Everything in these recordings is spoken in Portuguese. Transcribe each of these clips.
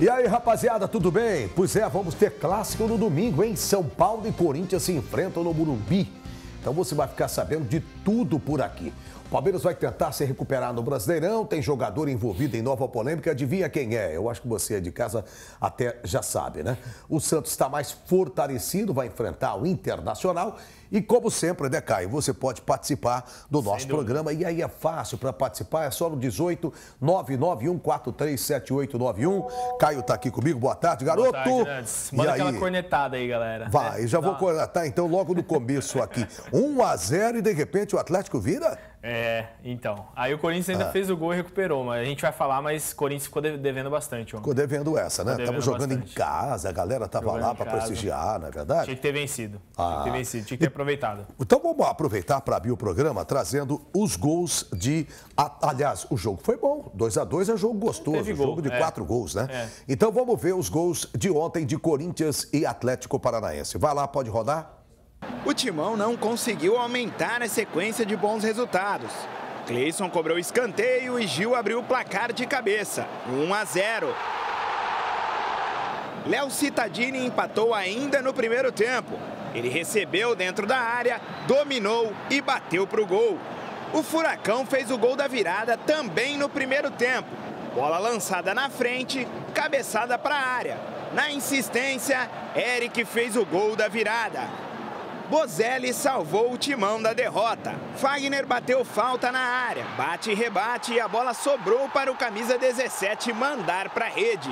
E aí, rapaziada, tudo bem? Pois é, vamos ter clássico no domingo, hein? São Paulo e Corinthians se enfrentam no Burumbi. Então você vai ficar sabendo de tudo por aqui. Palmeiras vai tentar se recuperar no Brasileirão. Tem jogador envolvido em nova polêmica. Adivinha quem é? Eu acho que você é de casa até já sabe, né? O Santos está mais fortalecido, vai enfrentar o Internacional. E como sempre, né, Caio? Você pode participar do nosso Sem programa. Dúvida. E aí é fácil para participar. É só no 18 991437891. Caio está aqui comigo. Boa tarde, garoto. Boa tarde, Manda e aquela aí? cornetada aí, galera. Vai, já vou cornetar então logo no começo aqui. 1 a 0 e de repente o Atlético vira é, então. Aí o Corinthians ainda ah. fez o gol e recuperou, mas a gente vai falar, mas o Corinthians ficou devendo bastante. Homem. Ficou devendo essa, né? Ficou jogando bastante. em casa, a galera tava lá para prestigiar, não é verdade? Tinha que ter vencido. Ah. Tinha que ter ah. vencido, tinha que ter e... aproveitado. Então vamos aproveitar para abrir o programa trazendo os gols de. Aliás, o jogo foi bom. 2 a 2 é jogo gostoso, Teve jogo gol. de é. quatro gols, né? É. Então vamos ver os gols de ontem de Corinthians e Atlético Paranaense. Vai lá, pode rodar o Timão não conseguiu aumentar a sequência de bons resultados. Cleison cobrou escanteio e Gil abriu o placar de cabeça, 1 a 0. Léo Cittadini empatou ainda no primeiro tempo. Ele recebeu dentro da área, dominou e bateu para o gol. O Furacão fez o gol da virada também no primeiro tempo. Bola lançada na frente, cabeçada para a área. Na insistência, Eric fez o gol da virada. Bozelli salvou o timão da derrota. Fagner bateu falta na área, bate e rebate e a bola sobrou para o camisa 17 mandar para a rede.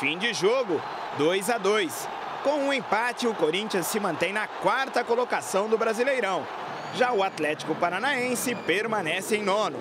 Fim de jogo, 2 a 2. Com um empate, o Corinthians se mantém na quarta colocação do Brasileirão. Já o Atlético Paranaense permanece em nono.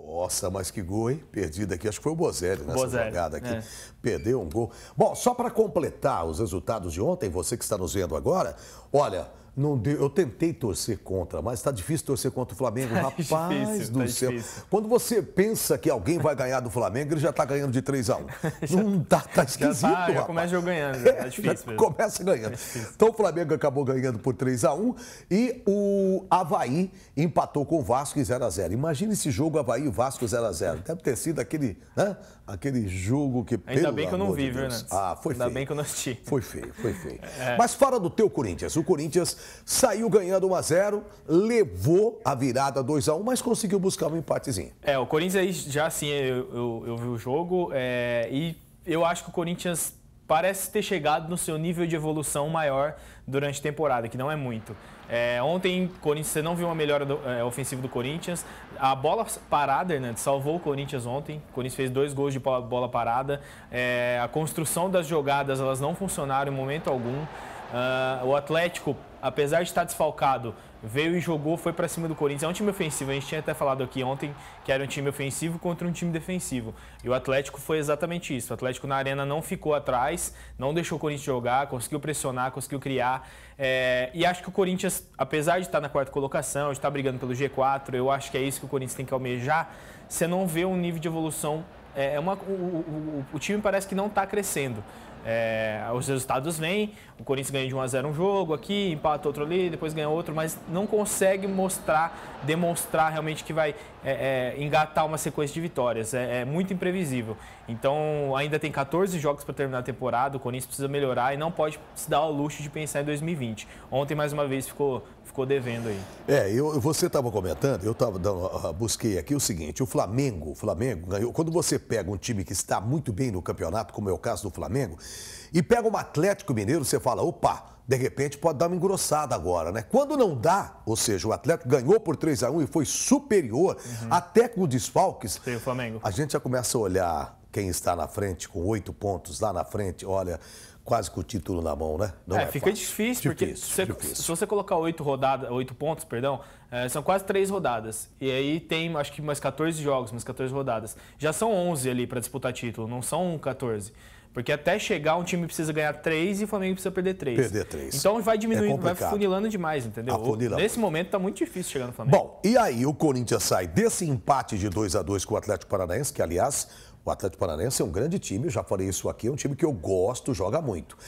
Nossa, mas que gol, hein? Perdido aqui, acho que foi o Bozelli nessa Bozelli, jogada aqui. É. Perdeu um gol. Bom, só para completar os resultados de ontem, você que está nos vendo agora, olha, não deu. Eu tentei torcer contra, mas está difícil torcer contra o Flamengo. Tá Rapaz difícil, do tá céu. Difícil. Quando você pensa que alguém vai ganhar do Flamengo, ele já está ganhando de 3 a 1 já, Não tá, tá, tá esquisito. Já, tá, já começa eu ganhando. Né? É, difícil mesmo. Começa ganhando. É então o Flamengo acabou ganhando por 3 a 1 e o Havaí empatou com o Vasco em 0 x 0 Imagina esse jogo Havaí Vasco 0 x 0 Deve ter sido aquele. Né? aquele jogo que Ainda bem que eu não vi, viu, né Ah, foi Ainda feio. Ainda bem que eu não assisti. Foi feio, foi feio. É. Mas fala do teu Corinthians. O Corinthians saiu ganhando 1 a 0, levou a virada 2 a 1, mas conseguiu buscar um empatezinho. É, o Corinthians aí já assim, eu, eu, eu vi o jogo é, e eu acho que o Corinthians parece ter chegado no seu nível de evolução maior durante a temporada, que não é muito. É, ontem, Corinthians, você não viu uma melhora do, é, ofensiva do Corinthians. A bola parada, Hernandes, salvou o Corinthians ontem. O Corinthians fez dois gols de bola parada. É, a construção das jogadas, elas não funcionaram em momento algum. Uh, o Atlético apesar de estar desfalcado, veio e jogou, foi para cima do Corinthians. É um time ofensivo, a gente tinha até falado aqui ontem que era um time ofensivo contra um time defensivo. E o Atlético foi exatamente isso. O Atlético na arena não ficou atrás, não deixou o Corinthians jogar, conseguiu pressionar, conseguiu criar. É... e acho que o Corinthians, apesar de estar na quarta colocação, de estar brigando pelo G4, eu acho que é isso que o Corinthians tem que almejar. Você não vê um nível de evolução. É, é uma, o, o, o time parece que não está crescendo. É, os resultados vêm, o Corinthians ganha de 1 a 0 um jogo aqui, empata outro ali, depois ganha outro, mas não consegue mostrar, demonstrar realmente que vai é, é, engatar uma sequência de vitórias. É, é muito imprevisível. Então ainda tem 14 jogos para terminar a temporada, o Corinthians precisa melhorar e não pode se dar ao luxo de pensar em 2020. Ontem, mais uma vez, ficou, ficou devendo aí. É, eu, você estava comentando, eu estava ah, ah, busquei aqui o seguinte: o Flamengo, o Flamengo ganhou. Quando você pega um time que está muito bem no campeonato, como é o caso do Flamengo, e pega um Atlético Mineiro, você fala, opa, de repente pode dar uma engrossada agora, né? Quando não dá, ou seja, o Atlético ganhou por 3 a 1 e foi superior, uhum. até com desfalques, Tem o Flamengo. a gente já começa a olhar quem está na frente, com oito pontos lá na frente, olha, quase com o título na mão, né? É, é, fica difícil, difícil porque difícil, se, difícil. se, você colocar oito rodadas, oito pontos, perdão, é, são quase três rodadas. E aí tem, acho que mais 14 jogos, mais 14 rodadas. Já são 11 ali para disputar título, não são 14. Porque até chegar, um time precisa ganhar três e o Flamengo precisa perder três. Perder três. Então vai diminuindo, é vai funilando demais, entendeu? Afunilando. Nesse momento está muito difícil chegar no Flamengo. Bom, e aí o Corinthians sai desse empate de 2 a 2 com o Atlético Paranaense, que aliás o Atlético Paranaense é um grande time, já falei isso aqui, é um time que eu gosto, joga muito.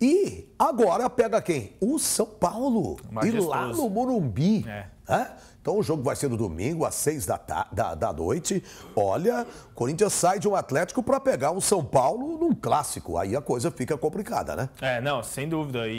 E agora pega quem? O São Paulo. Majestoso. E lá no Morumbi. É. Então o jogo vai ser no domingo, às seis da, da, da noite. Olha, Corinthians sai de um Atlético para pegar um São Paulo num clássico. Aí a coisa fica complicada, né? É, não, sem dúvida. e...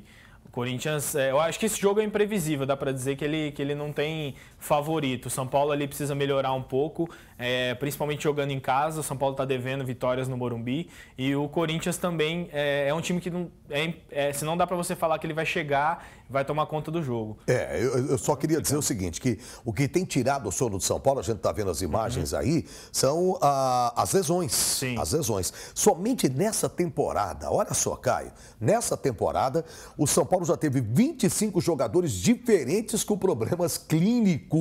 e... Corinthians, é, eu acho que esse jogo é imprevisível, dá para dizer que ele, que ele não tem favorito. O São Paulo ali precisa melhorar um pouco, é, principalmente jogando em casa. O São Paulo está devendo vitórias no Morumbi. E o Corinthians também é, é um time que não. É, é se não dá para você falar que ele vai chegar, vai tomar conta do jogo. É, eu, eu só queria dizer o seguinte: que o que tem tirado o sono de São Paulo, a gente está vendo as imagens uhum. aí, são ah, as lesões. Sim. As lesões. Somente nessa temporada, olha só, Caio, nessa temporada, o São Paulo já teve 25 jogadores diferentes com problemas clínicos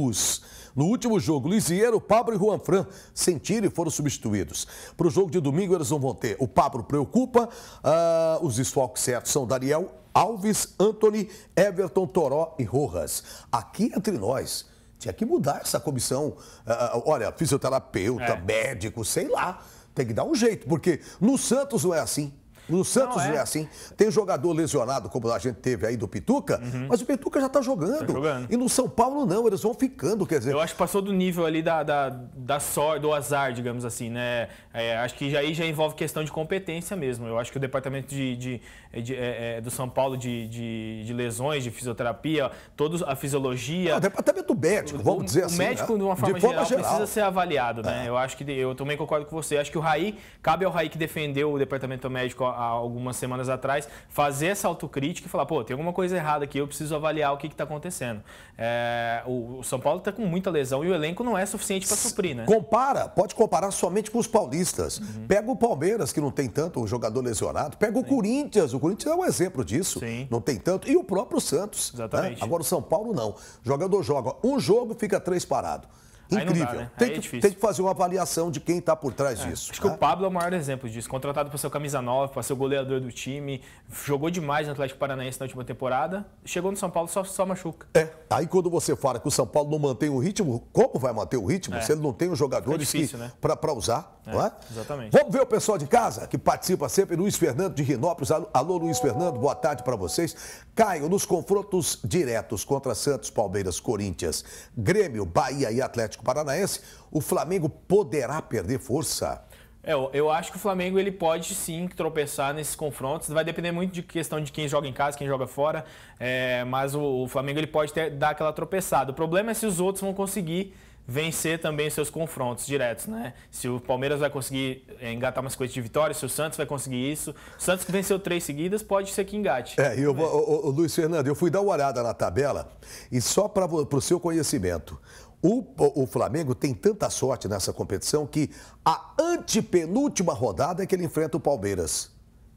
no último jogo, Lisieiro, Pablo e Juan Fran sentiram e foram substituídos. Para o jogo de domingo, eles não vão ter. O Pablo preocupa, uh, os desfalques certos são Daniel Alves, Anthony, Everton, Toró e Rojas. Aqui entre nós, tinha que mudar essa comissão. Uh, olha, fisioterapeuta, é. médico, sei lá. Tem que dar um jeito, porque no Santos não é assim. No Santos não, é. é. assim. Tem jogador lesionado, como a gente teve aí do Pituca, uhum. mas o Pituca já está jogando. Tá jogando. E no São Paulo não, eles vão ficando, quer dizer. Eu acho que passou do nível ali da, da, da sorte, do azar, digamos assim, né? É, acho que aí já envolve questão de competência mesmo. Eu acho que o departamento de, de, de é, é do São Paulo de, de, de, lesões, de fisioterapia, todos a fisiologia. Não, é, o departamento médico, o, vamos dizer o assim. O médico, né? de uma forma, geral, geral, precisa ser avaliado, né? É. Eu acho que eu também concordo com você. Acho que o Raí, cabe ao Raí que defendeu o departamento médico há algumas semanas atrás, fazer essa autocrítica e falar, pô, tem alguma coisa errada aqui, eu preciso avaliar o que está acontecendo. É, o, o São Paulo está com muita lesão e o elenco não é suficiente para suprir, né? Compara, pode comparar somente com os paulistas. Uhum. Pega o Palmeiras, que não tem tanto um jogador lesionado. Pega o Corinthians, o Corinthians é um exemplo disso. Sim. Não tem tanto. E o próprio Santos. Né? Exatamente. Né? Agora o São Paulo não. O jogador joga um jogo, fica três parado. Incrível. Dá, né? tem, é que, é tem, que, fazer uma avaliação de quem está por trás é, disso. Acho né? que o né? Pablo é o maior exemplo disso. Contratado para ser o camisa 9, para ser o goleador do time, jogou demais no Atlético Paranaense na última temporada, chegou no São Paulo só, só machuca. É, aí quando você fala que o São Paulo não mantém o ritmo, como vai manter o ritmo é. se ele não tem os jogadores né? para usar? É, é? Exatamente. Vamos ver o pessoal de casa que participa sempre, Luiz Fernando de Rinópolis. Alô, Luiz Fernando, boa tarde para vocês. Caio, nos confrontos diretos contra Santos, Palmeiras, Corinthians, Grêmio, Bahia e Atlético Atlético Paranaense, o Flamengo poderá perder força? É, eu, eu acho que o Flamengo ele pode sim tropeçar nesses confrontos. Vai depender muito de questão de quem joga em casa, quem joga fora. É, mas o, o, Flamengo ele pode ter, dar aquela tropeçada. O problema é se os outros vão conseguir vencer também seus confrontos diretos, né? Se o Palmeiras vai conseguir é, engatar umas coisas de vitória, se o Santos vai conseguir isso. O Santos que venceu três seguidas, pode ser que engate. É, o, o, o Luiz Fernando, eu fui dar uma olhada na tabela e só para o seu conhecimento, o, o, o Flamengo tem tanta sorte nessa competição que a antepenúltima rodada é que ele enfrenta o Palmeiras.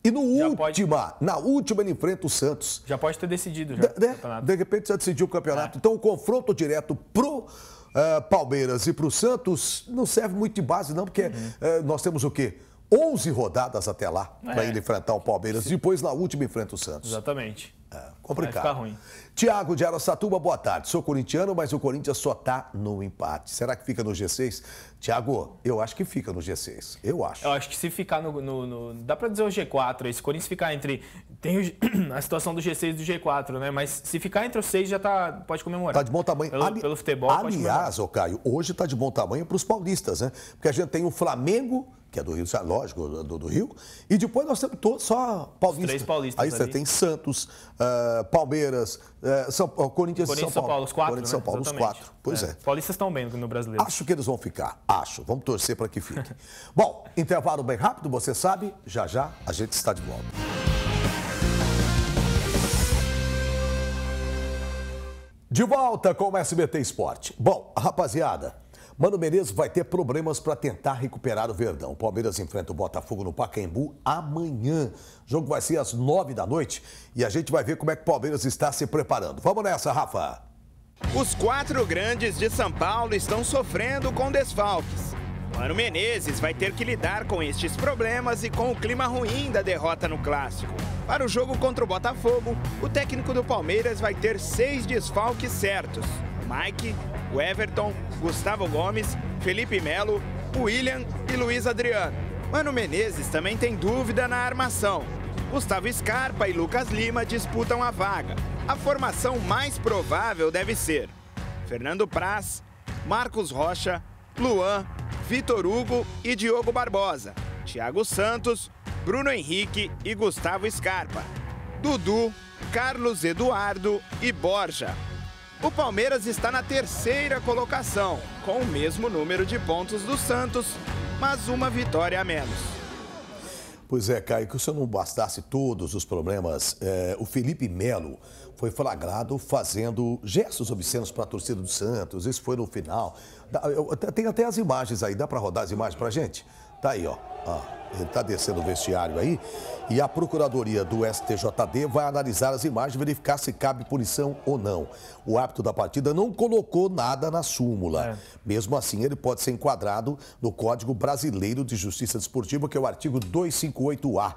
E no já última, pode... na última ele enfrenta o Santos. Já pode ter decidido já. De, né? de repente já decidiu o campeonato. É. Então o confronto direto pro uh, Palmeiras e pro Santos não serve muito de base não, porque uhum. uh, nós temos o quê? 11 rodadas até lá é. para ele enfrentar o Palmeiras. e Depois na última enfrenta o Santos. Exatamente. É, complicado. Vai ficar ruim. Tiago de Aracatuba, boa tarde. Sou corintiano, mas o Corinthians só tá no empate. Será que fica no G6? Tiago, eu acho que fica no G6. Eu acho. Eu acho que se ficar no. no, no dá para dizer o G4. Se o Corinthians ficar entre. Tem o, a situação do G6 e do G4, né? Mas se ficar entre os seis, já tá, pode comemorar. Tá de bom tamanho. Pelo, Ali, pelo futebol, Aliás, ô Caio, hoje tá de bom tamanho para os paulistas, né? Porque a gente tem o Flamengo que é do Rio, lógico, do, do, Rio. E depois nós temos todos, só paulistas. Os três paulistas. Aí você ali. tem Santos, uh, Palmeiras, é, São, Corinthians, Corinthians e São, São Paulo. os quatro. Corinthians né? São Paulo, Exatamente. os quatro. Pois é. é. Paulistas estão bem no brasileiro. Acho que eles vão ficar. Acho. Vamos torcer para que fique. Bom, intervalo bem rápido, você sabe. Já já a gente está de volta. De volta com o SBT Esporte. Bom, rapaziada, Mano Menezes vai ter problemas para tentar recuperar o Verdão. O Palmeiras enfrenta o Botafogo no Pacaembu amanhã. O jogo vai ser às nove da noite e a gente vai ver como é que o Palmeiras está se preparando. Vamos nessa, Rafa! Os quatro grandes de São Paulo estão sofrendo com desfalques. Mano Menezes vai ter que lidar com estes problemas e com o clima ruim da derrota no Clássico. Para o jogo contra o Botafogo, o técnico do Palmeiras vai ter seis desfalques certos. Mike, o Everton, Gustavo Gomes, Felipe Melo, William e Luiz Adriano. Mano Menezes também tem dúvida na armação. Gustavo Scarpa e Lucas Lima disputam a vaga. A formação mais provável deve ser Fernando Praz, Marcos Rocha, Luan, Vitor Hugo e Diogo Barbosa, Thiago Santos, Bruno Henrique e Gustavo Scarpa, Dudu, Carlos Eduardo e Borja. O Palmeiras está na terceira colocação, com o mesmo número de pontos do Santos, mas uma vitória a menos. Pois é, Caio, que se não bastasse todos os problemas, é, o Felipe Melo foi flagrado fazendo gestos obscenos para a torcida do Santos. Isso foi no final. Tem até as imagens aí, dá para rodar as imagens para a gente? Tá aí, ó. Ah, ele está descendo o vestiário aí. E a Procuradoria do STJD vai analisar as imagens e verificar se cabe punição ou não. O hábito da partida não colocou nada na súmula. É. Mesmo assim, ele pode ser enquadrado no Código Brasileiro de Justiça Desportiva, que é o artigo 258-A.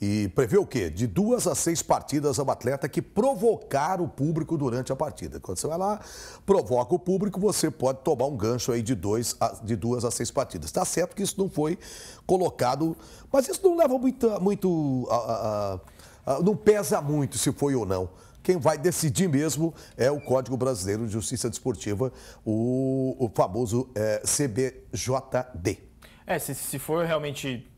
E prevê o quê? De duas a seis partidas ao atleta que provocar o público durante a partida. Quando você vai lá, provoca o público, você pode tomar um gancho aí de, dois a, de duas a seis partidas. Está certo que isso não foi colocado, mas isso não leva muito. muito a, a, a, não pesa muito se foi ou não. Quem vai decidir mesmo é o Código Brasileiro de Justiça Desportiva, o, o famoso é, eh, CBJD. É, se, se for realmente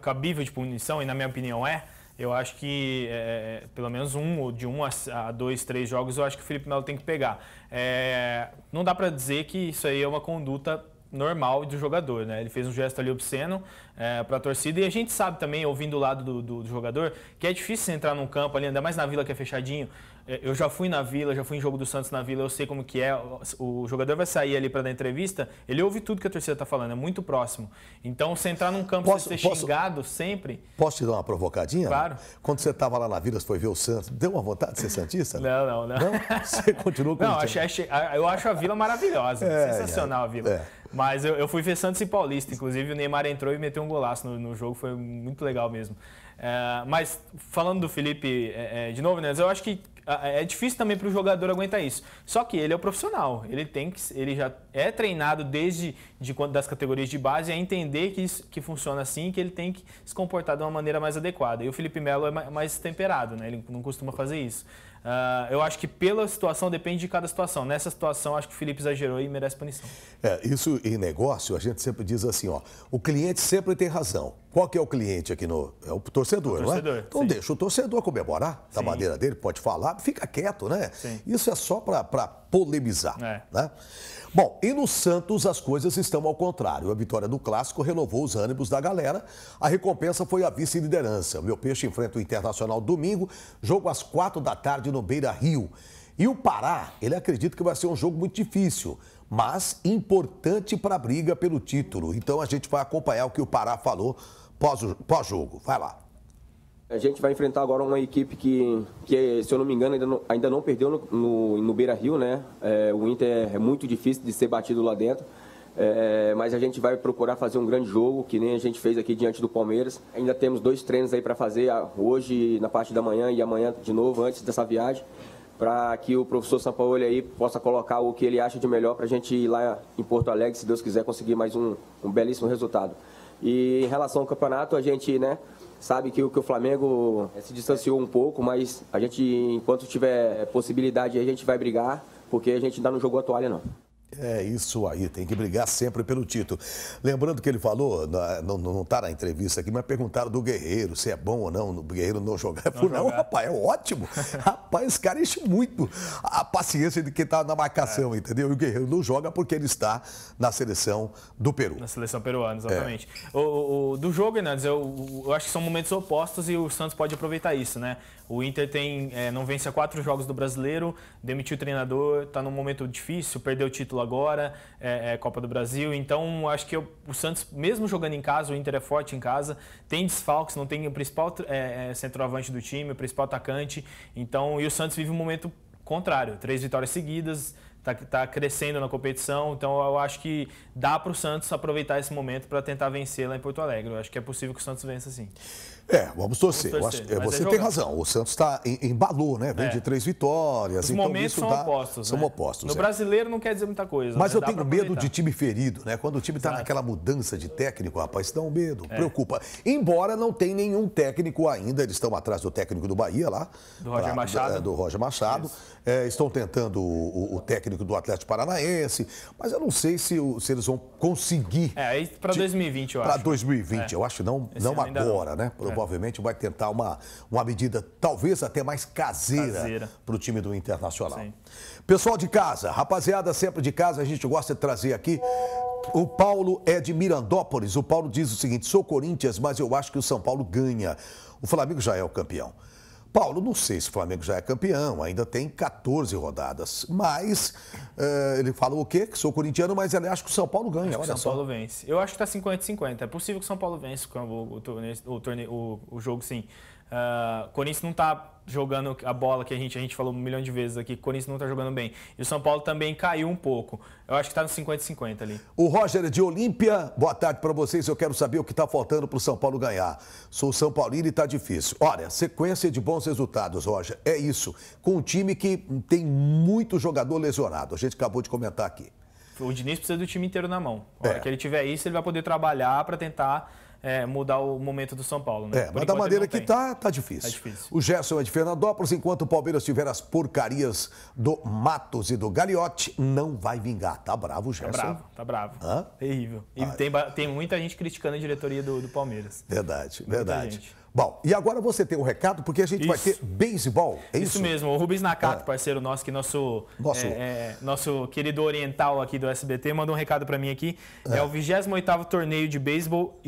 cabível de punição, e na minha opinião é, eu acho que é, é, pelo menos um, ou de um a, a, dois, três jogos, eu acho que o Felipe Melo tem que pegar. É, não dá para dizer que isso aí é uma conduta normal do jogador, né? Ele fez um gesto ali obsceno é, para a torcida e a gente sabe também, ouvindo o lado do, do, do, jogador, que é difícil entrar num campo ali, ainda mais na Vila que é fechadinho, é, eu já fui na Vila, já fui em jogo do Santos na Vila, eu sei como que é. O jogador vai sair ali para dar entrevista, ele ouve tudo que a torcida está falando, é muito próximo. Então, você entrar num campo posso, ser posso, xingado sempre... Posso te dar uma provocadinha? Claro. Quando você estava lá na Vila, você foi ver o Santos, deu uma vontade de ser Santista? Não, não, não. não? Você continua com Não, achei, achei, eu acho a Vila maravilhosa, é, sensacional a Vila. É. Mas eu, eu fui ver Santos e Paulista, inclusive o Neymar entrou e meteu um golaço no, no jogo, foi muito legal mesmo. É, mas falando do Felipe é, é, de novo, né, eu acho que é difícil também para o jogador aguentar isso. Só que ele é o um profissional, ele tem que, ele já é treinado desde de quando das categorias de base a é entender que isso, que funciona assim, que ele tem que se comportar de uma maneira mais adequada. E o Felipe Melo é mais temperado, né? Ele não costuma fazer isso. Uh, eu acho que pela situação depende de cada situação. Nessa situação, acho que o Felipe exagerou e merece punição. É, isso em negócio, a gente sempre diz assim, ó, o cliente sempre tem razão. Qual que é o cliente aqui no. É o torcedor, o torcedor não é? Então deixa o torcedor comemorar da sim. maneira dele, pode falar, fica quieto, né? Sim. Isso é só para polemizar. É. Né? Bom, e no Santos as coisas estão ao contrário. A vitória do Clássico renovou os ânimos da galera. A recompensa foi a vice-liderança. Meu Peixe enfrenta o Internacional domingo, jogo às quatro da tarde no Beira Rio. E o Pará, ele acredita que vai ser um jogo muito difícil, mas importante para a briga pelo título. Então a gente vai acompanhar o que o Pará falou pós-jogo. Vai lá. A gente vai enfrentar agora uma equipe que, que se eu não me engano, ainda não, ainda não perdeu no, no, no Beira Rio, né? É, o Inter é, é muito difícil de ser batido lá dentro. É, mas a gente vai procurar fazer um grande jogo, que nem a gente fez aqui diante do Palmeiras. Ainda temos dois treinos aí para fazer hoje, na parte da manhã e amanhã de novo, antes dessa viagem, para que o professor Sampaoli aí possa colocar o que ele acha de melhor para a gente ir lá em Porto Alegre, se Deus quiser, conseguir mais um, um belíssimo resultado. E em relação ao campeonato, a gente, né, sabe que o, que o Flamengo eh, se distanciou um pouco, mas a gente, enquanto tiver possibilidade, a gente vai brigar, porque a gente ainda não jogou a toalha, não. É isso aí, tem que brigar sempre pelo título. Lembrando que ele falou, não está na entrevista aqui, mas perguntaram do Guerreiro, se é bom ou não, o Guerreiro não jogar. Ele falou, não, rapaz, é ótimo. rapaz, esse cara enche muito a paciência de quem está na marcação, é. entendeu? E o Guerreiro não joga porque ele está na seleção do Peru. Na seleção peruana, é. exatamente. É. O, o, do jogo, Hernandes, né, eu, eu acho que são momentos opostos e o Santos pode aproveitar isso, né? O Inter tem, é, não vence a quatro jogos do brasileiro, demitiu o treinador, está num momento difícil, perdeu o título agora, é, é Copa do Brasil. Então, acho que eu, o Santos, mesmo jogando em casa, o Inter é forte em casa, tem desfalques, não tem o principal é, é, centroavante do time, o principal atacante. Então, e o Santos vive um momento contrário, três vitórias seguidas, está tá, crescendo na competição. Então eu acho que dá para o Santos aproveitar esse momento para tentar vencer lá em Porto Alegre. Eu acho que é possível que o Santos vença sim. É, vamos torcer. Vamos torcer. É, acho, você é tem razão. O Santos está em, embalou, né? Vem é. de três vitórias. Os então momentos são opostos. São né? opostos. No é. brasileiro não quer dizer muita coisa. Mas né? eu dá tenho medo de time ferido, né? Quando o time está naquela mudança de técnico, rapaz, dá um medo, é. preocupa. Embora não tenha nenhum técnico ainda, eles estão atrás do técnico do Bahia lá. Do Roger pra, Machado. É, do Roger Machado. estão tentando o, o, técnico do Atlético Paranaense, mas eu não sei se, se eles vão conseguir. É, aí para 2020, eu acho. Para 2020, eu acho não, não agora, não. né? É. provavelmente vai tentar uma, uma medida talvez até mais caseira para o time do Internacional. Sim. Pessoal de casa, rapaziada sempre de casa, a gente gosta de trazer aqui. O Paulo é de Mirandópolis. O Paulo diz o seguinte: sou Corinthians, mas eu acho que o São Paulo ganha. O Flamengo já é o campeão. Paulo, não sei se o Flamengo já é campeão, ainda tem 14 rodadas, mas uh, ele falou o quê? Que sou corintiano, mas ele acha que o São Paulo ganha. Acho o São só. Paulo vence. Eu acho que está 50-50. É possível que o São Paulo vence o, o, o, o jogo, sim. Uh, Corinthians não está jogando a bola que a gente, a gente falou um milhão de vezes aqui, Corinthians não está jogando bem. E o São Paulo também caiu um pouco. Eu acho que está no 50-50 ali. O Roger é de Olímpia, boa tarde para vocês. Eu quero saber o que está faltando para o São Paulo ganhar. Sou São Paulino e está difícil. Olha, sequência de bons resultados, Roger. É isso. Com um time que tem muito jogador lesionado. A gente acabou de comentar aqui. O Diniz precisa do time inteiro na mão. A hora é. que ele tiver isso, ele vai poder trabalhar para tentar é, mudar o momento do São Paulo. Né? É, mas da maneira que está, tá, tá difícil. tá difícil. O Gerson é de Fernandópolis, enquanto o Palmeiras tiver as porcarias do Matos e do Gagliotti, não vai vingar. Tá bravo o tá Gerson? Tá bravo, tá bravo. Hã? Terrível. E tem, tem muita gente criticando a diretoria do, do Palmeiras. Verdade, muita verdade. Gente. Bom, e agora você tem um recado, porque a gente isso. vai ter beisebol, é isso? Isso mesmo, o Rubens Nakato, é. parceiro nosso, que é nosso, nosso... É, é, nosso querido oriental aqui do SBT, mandou um recado para mim aqui. É, é o 28º torneio de beisebol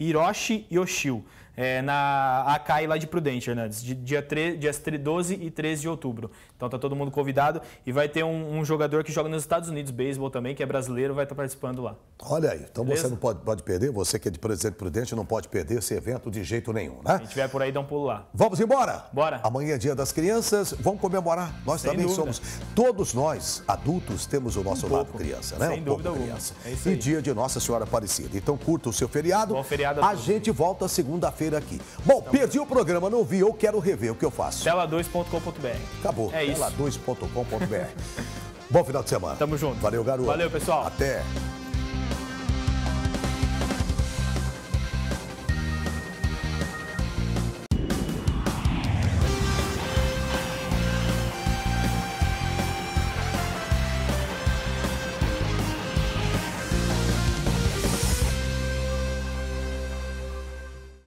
Hiroshi Yoshio, é, na ACAI lá de Prudente, Hernandes, de, dia 3, dias 12 e 13 de outubro. Então tá todo mundo convidado e vai ter um, um jogador que joga nos Estados Unidos beisebol também, que é brasileiro, vai estar tá participando lá. Olha aí, então Beleza? você não pode, pode perder, você que é de Presidente Prudente não pode perder esse evento de jeito nenhum, né? Se tiver por aí, dá um pulo lá. Vamos embora? Bora. Amanhã é dia das crianças, vamos comemorar. Nós Sem também dúvida. somos, todos nós, adultos, temos o nosso um lado criança, né? Sem um dúvida alguma. Criança. É e dia de Nossa Senhora Aparecida. Então curta o seu feriado. Bom feriado a, a gente volta segunda-feira quarta-feira aqui. Bom, então, perdi o programa, não vi, eu quero rever o que eu faço. Tela2.com.br. Acabou. É isso. Tela2.com.br. Bom final de semana. Tamo junto. Valeu, garoto. Valeu, pessoal. Até.